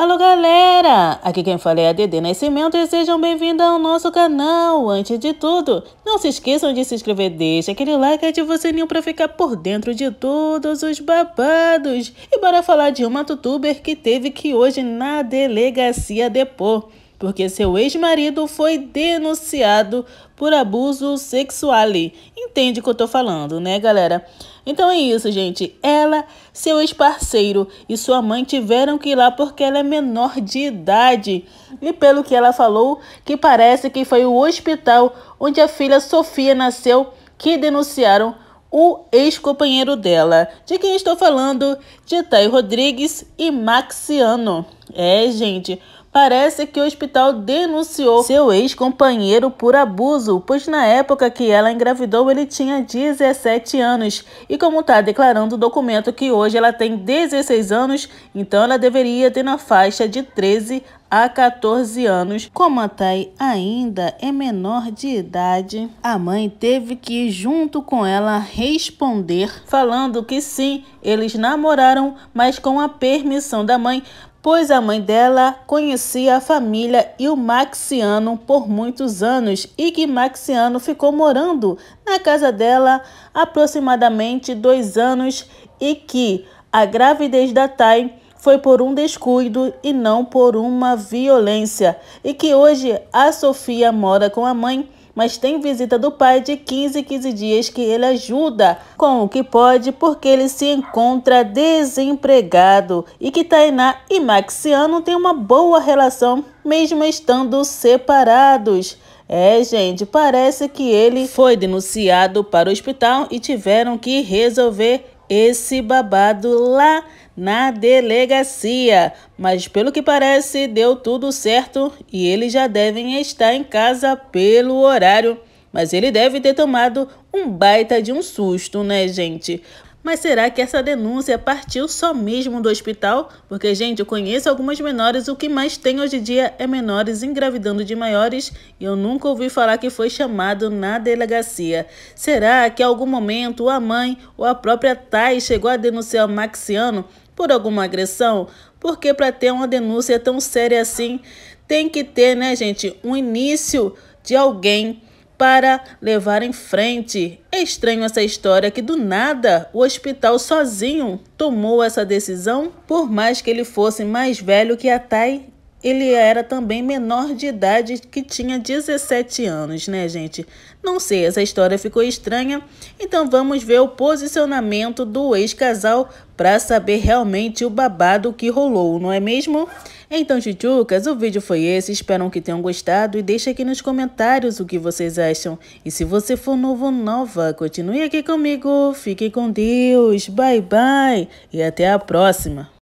Alô galera, aqui quem fala é a Dede Nascimento e sejam bem-vindos ao nosso canal. Antes de tudo, não se esqueçam de se inscrever, deixa aquele like e ativa o sininho para ficar por dentro de todos os babados. E bora falar de uma youtuber que teve que hoje na delegacia depor porque seu ex-marido foi denunciado por abuso sexual. Entende o que eu tô falando, né, galera? Então é isso, gente. Ela, seu ex-parceiro e sua mãe tiveram que ir lá porque ela é menor de idade. E pelo que ela falou, que parece que foi o hospital onde a filha Sofia nasceu que denunciaram o ex-companheiro dela. De quem estou falando? De Thay Rodrigues e Maxiano. É, gente. Parece que o hospital denunciou seu ex-companheiro por abuso, pois na época que ela engravidou ele tinha 17 anos. E como está declarando o documento que hoje ela tem 16 anos, então ela deveria ter na faixa de 13 a 14 anos. Como a Thay ainda é menor de idade, a mãe teve que ir junto com ela responder, falando que sim, eles namoraram, mas com a permissão da mãe, pois a mãe dela conhecia a família e o Maxiano por muitos anos e que Maxiano ficou morando na casa dela aproximadamente dois anos e que a gravidez da Thay foi por um descuido e não por uma violência e que hoje a Sofia mora com a mãe mas tem visita do pai de 15 15 dias que ele ajuda com o que pode porque ele se encontra desempregado e que Tainá e Maxiano têm uma boa relação mesmo estando separados. É, gente, parece que ele foi denunciado para o hospital e tiveram que resolver esse babado lá na delegacia. Mas pelo que parece, deu tudo certo e eles já devem estar em casa pelo horário. Mas ele deve ter tomado um baita de um susto, né, gente? Mas será que essa denúncia partiu só mesmo do hospital? Porque, gente, eu conheço algumas menores, o que mais tem hoje em dia é menores engravidando de maiores e eu nunca ouvi falar que foi chamado na delegacia. Será que em algum momento a mãe ou a própria Thay chegou a denunciar o Maxiano por alguma agressão? Porque para ter uma denúncia tão séria assim, tem que ter, né, gente, um início de alguém para levar em frente é estranho essa história que do nada o hospital sozinho tomou essa decisão, por mais que ele fosse mais velho que a Tai ele era também menor de idade, que tinha 17 anos, né, gente? Não sei, essa história ficou estranha. Então vamos ver o posicionamento do ex-casal para saber realmente o babado que rolou, não é mesmo? Então, Chuchucas, o vídeo foi esse. Espero que tenham gostado e deixe aqui nos comentários o que vocês acham. E se você for novo ou nova, continue aqui comigo. Fique com Deus. Bye, bye e até a próxima.